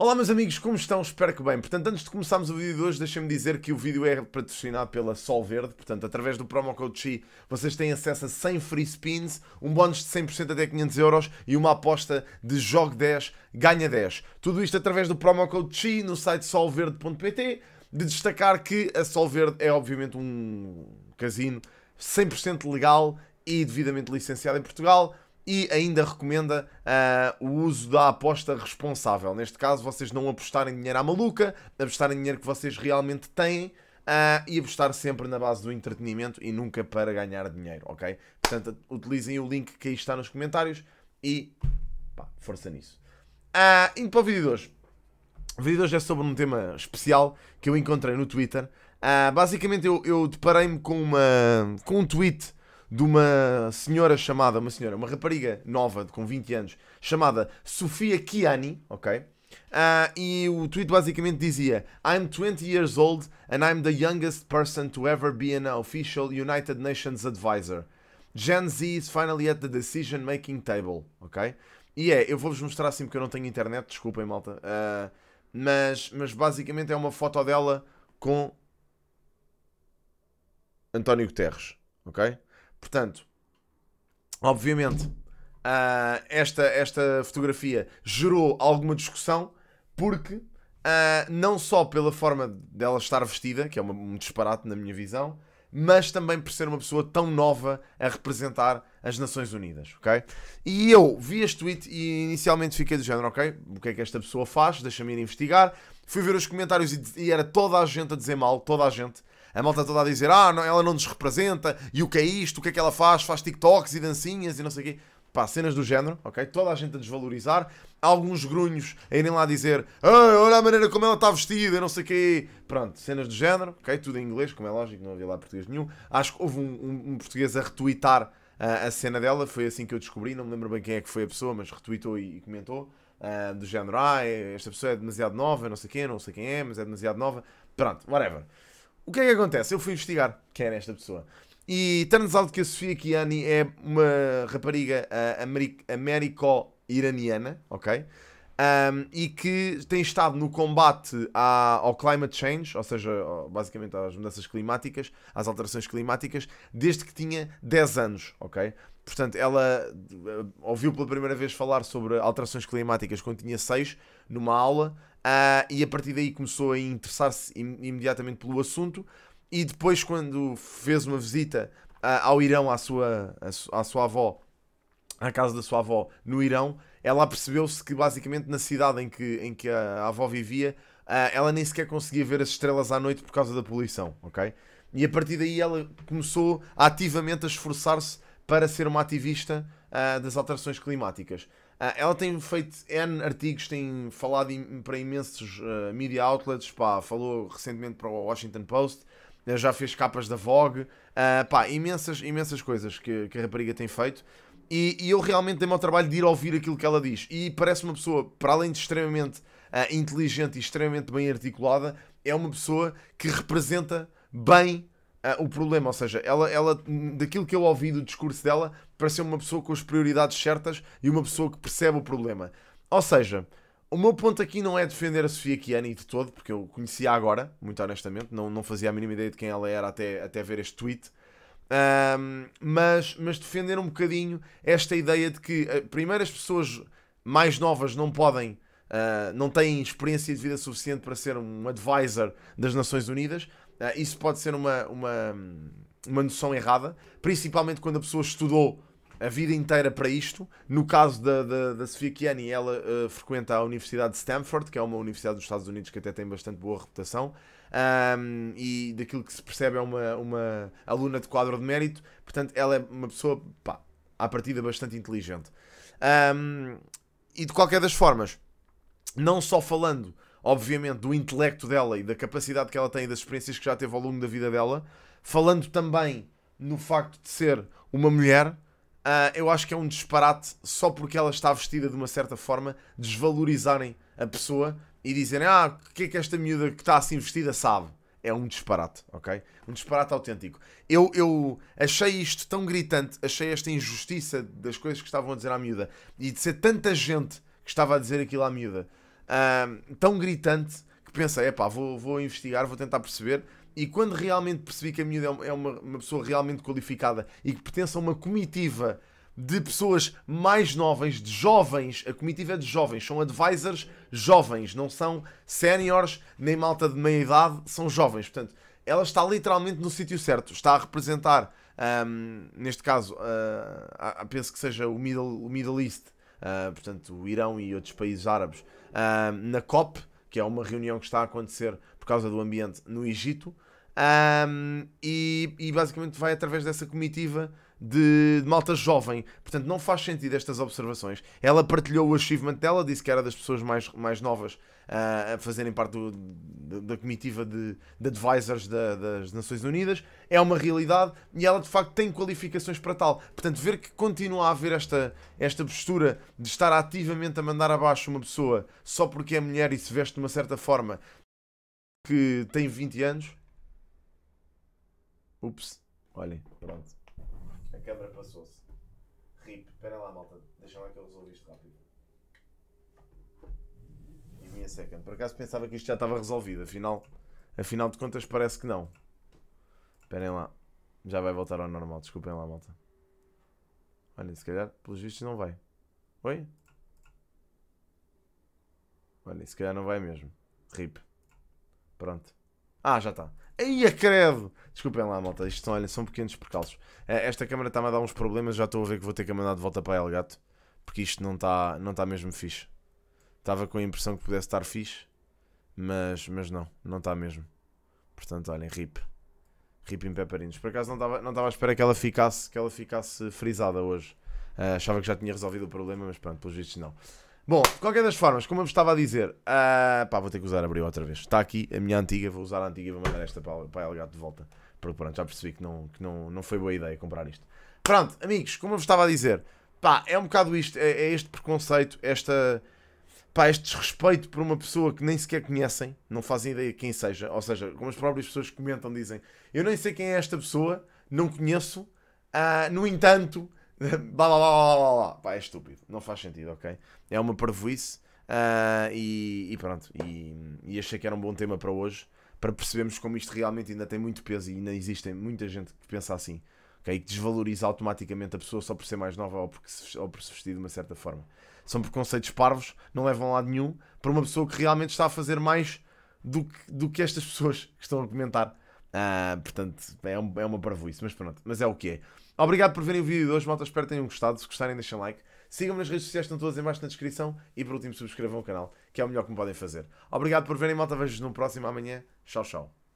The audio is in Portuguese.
Olá meus amigos, como estão? Espero que bem. Portanto, antes de começarmos o vídeo de hoje, deixem-me dizer que o vídeo é patrocinado pela Sol Verde. Portanto, através do promo code CHI, vocês têm acesso a 100 free spins, um bónus de 100% até 500 euros e uma aposta de jogo 10, ganha 10. Tudo isto através do promo code CHI no site solverde.pt. De destacar que a Sol Verde é obviamente um casino 100% legal e devidamente licenciado em Portugal e ainda recomenda uh, o uso da aposta responsável. Neste caso, vocês não apostarem dinheiro à maluca, apostarem dinheiro que vocês realmente têm. Uh, e apostar sempre na base do entretenimento e nunca para ganhar dinheiro, ok? Portanto, utilizem o link que aí está nos comentários e pá, força nisso. Uh, indo para o vídeo de hoje. O vídeo de hoje é sobre um tema especial que eu encontrei no Twitter. Uh, basicamente, eu, eu deparei-me com, uma, com um tweet de uma senhora chamada, uma senhora, uma rapariga nova, com 20 anos, chamada Sofia Kiani, ok? Uh, e o tweet basicamente dizia: I'm 20 years old and I'm the youngest person to ever be an official United Nations advisor. Gen Z is finally at the decision making table, ok? E é, eu vou-vos mostrar assim porque eu não tenho internet, desculpem malta. Uh, mas, mas basicamente é uma foto dela com António Guterres, ok? Portanto, obviamente, uh, esta, esta fotografia gerou alguma discussão porque uh, não só pela forma dela estar vestida, que é uma, um disparate na minha visão, mas também por ser uma pessoa tão nova a representar as Nações Unidas, ok? E eu vi este tweet e inicialmente fiquei do género, ok, o que é que esta pessoa faz? Deixa-me ir investigar. Fui ver os comentários e, e era toda a gente a dizer mal, toda a gente, a malta toda a dizer ah, não, ela não nos representa, e o que é isto, o que é que ela faz, faz TikToks e dancinhas e não sei o quê. Pá, cenas do género, ok? Toda a gente a desvalorizar, alguns grunhos a irem lá dizer ah olha a maneira como ela está vestida, não sei o quê. Pronto, cenas do género, ok? Tudo em inglês, como é lógico, não havia lá português nenhum. Acho que houve um, um, um português a retweetar uh, a cena dela, foi assim que eu descobri, não me lembro bem quem é que foi a pessoa, mas retweetou e, e comentou. Uh, do género, ah, esta pessoa é demasiado nova, não sei quem, não sei quem é, mas é demasiado nova. Pronto, whatever. O que é que acontece? Eu fui investigar quem era esta pessoa. E turns out que a Sofia Kiani é uma rapariga uh, ah, américo-iraniana, ok? Um, e que tem estado no combate à, ao climate change, ou seja, basicamente às mudanças climáticas, às alterações climáticas, desde que tinha 10 anos, ok? Portanto, ela ah, ouviu pela primeira vez falar sobre alterações climáticas quando tinha 6, numa aula, Uh, e a partir daí começou a interessar-se im imediatamente pelo assunto. E depois, quando fez uma visita uh, ao Irão, à sua, à, su à sua avó, à casa da sua avó no Irão, ela percebeu-se que basicamente na cidade em que, em que a avó vivia, uh, ela nem sequer conseguia ver as estrelas à noite por causa da poluição, ok? E a partir daí ela começou ativamente a esforçar-se para ser uma ativista das alterações climáticas. Ah, ela tem feito N artigos, tem falado im para imensos uh, media outlets, pá, falou recentemente para o Washington Post, eh, já fez capas da Vogue, uh, pá, imensas, imensas coisas que, que a rapariga tem feito. E, e eu realmente dei-me ao trabalho de ir ouvir aquilo que ela diz. E parece uma pessoa, para além de extremamente uh, inteligente e extremamente bem articulada, é uma pessoa que representa bem uh, o problema. Ou seja, ela, ela, daquilo que eu ouvi do discurso dela, pareceu uma pessoa com as prioridades certas e uma pessoa que percebe o problema. Ou seja, o meu ponto aqui não é defender a Sofia Kiani de todo, porque eu conhecia agora, muito honestamente, não, não fazia a mínima ideia de quem ela era até, até ver este tweet. Um, mas, mas defender um bocadinho esta ideia de que, ah, primeiro, as pessoas mais novas não podem, uh, não têm experiência de vida suficiente para ser um advisor das Nações Unidas, Uh, isso pode ser uma, uma, uma noção errada, principalmente quando a pessoa estudou a vida inteira para isto. No caso da, da, da Sofia Kiani, ela uh, frequenta a Universidade de Stanford, que é uma universidade dos Estados Unidos que até tem bastante boa reputação. Um, e daquilo que se percebe é uma, uma aluna de quadro de mérito, portanto, ela é uma pessoa, pá, à partida bastante inteligente. Um, e de qualquer das formas, não só falando obviamente, do intelecto dela e da capacidade que ela tem e das experiências que já teve ao longo da vida dela, falando também no facto de ser uma mulher, uh, eu acho que é um disparate só porque ela está vestida de uma certa forma, desvalorizarem a pessoa e dizerem: Ah, o que é que esta miúda que está assim vestida sabe? É um disparate, ok? Um disparate autêntico. Eu, eu achei isto tão gritante, achei esta injustiça das coisas que estavam a dizer à miúda e de ser tanta gente que estava a dizer aquilo à miúda tão gritante que pensei, é pá, vou, vou investigar, vou tentar perceber. E quando realmente percebi que a miúda é, é uma, uma pessoa realmente qualificada e que pertence a uma comitiva de pessoas mais novas, de jovens, a comitiva é de jovens, são advisors jovens, não são séniores nem malta de meia idade, são jovens. Portanto, ela está literalmente no sítio certo, está a representar, um, neste caso, uh, penso que seja o Middle, o Middle East ah, portanto, o Irão e outros países árabes, uh, na COP, que é uma reunião que está a acontecer por causa do ambiente no Egito, um, ah, e, e, basicamente vai através dessa comitiva de, de, malta jovem. Portanto, não faz sentido estas observações. Ela partilhou o achievement dela, disse que era das pessoas mais, mais novas uh, a fazerem parte do, da, da, comitiva de, de advisors da, das Nações Unidas. É uma realidade e ela de facto tem qualificações para tal. Portanto, ver que continua a haver esta, esta postura de estar ativamente a mandar abaixo uma pessoa só porque é mulher e se veste de uma certa forma que tem 20 anos. Ups, olhem, pronto câmera passou-se. RIP, espera lá, malta, deixa lá que eu resolvi isto rápido. E minha second. Por acaso pensava que isto já estava resolvido, afinal, afinal de contas parece que não. Esperem lá, já vai voltar ao normal, desculpem lá, malta. Olha, se calhar, pelos vistos, não vai. Oi? Olha, se calhar não vai mesmo. RIP. Pronto. Ah, já está. Aí a credo! Desculpem lá, malta, isto são, olha, são pequenos percalços. Eh, esta câmera está-me a dar uns problemas, já estou a ver que vou ter que mandar de volta para El Gato, porque isto não está não está mesmo fixe. Estava com a impressão que pudesse estar fixe, mas, mas não, não está mesmo. Portanto, olhem, rip. Rip em pepperinos. Por acaso não estava não estava à espera que ela ficasse, que ela ficasse frisada hoje. Uh, achava que já tinha resolvido o problema, mas pronto, pelos vistos não. Bom, de qualquer das formas, como eu vos estava a dizer, uh, pá, vou ter que usar abril outra vez. Está aqui a minha antiga, vou usar a antiga e vou mandar esta para, para a Elgato de volta. Porque pronto, já percebi que, não, que não, não foi boa ideia comprar isto. Pronto, amigos, como eu vos estava a dizer, pá, é um bocado isto, é, é este preconceito, esta, pá, este desrespeito por uma pessoa que nem sequer conhecem, não fazem ideia quem seja. Ou seja, como as próprias pessoas comentam, dizem, eu nem sei quem é esta pessoa, não conheço, uh, no entanto blá, blá, blá, blá, blá. Pá, é estúpido. Não faz sentido, ok? É uma parvoíce. Uh, e, e, pronto. E, e, achei que era um bom tema para hoje. Para percebermos como isto realmente ainda tem muito peso e ainda existe muita gente que pensa assim. E Que desvaloriza automaticamente a pessoa só por ser mais nova ou, porque se, ou por se vestir de uma certa forma. São preconceitos parvos, não levam a lado nenhum. Para uma pessoa que realmente está a fazer mais do que, do que estas pessoas que estão a comentar. Uh, portanto, é, um, é uma parvoíce, mas pronto, mas é o que é. Obrigado por verem o vídeo de hoje, malta. Espero que tenham gostado. Se gostarem, deixem like. Sigam-me nas redes sociais, estão todas em baixo na descrição. E por último, subscrevam o canal, que é o melhor que me podem fazer. Obrigado por verem, malta. Vejo-vos no próximo amanhã. Tchau, tchau.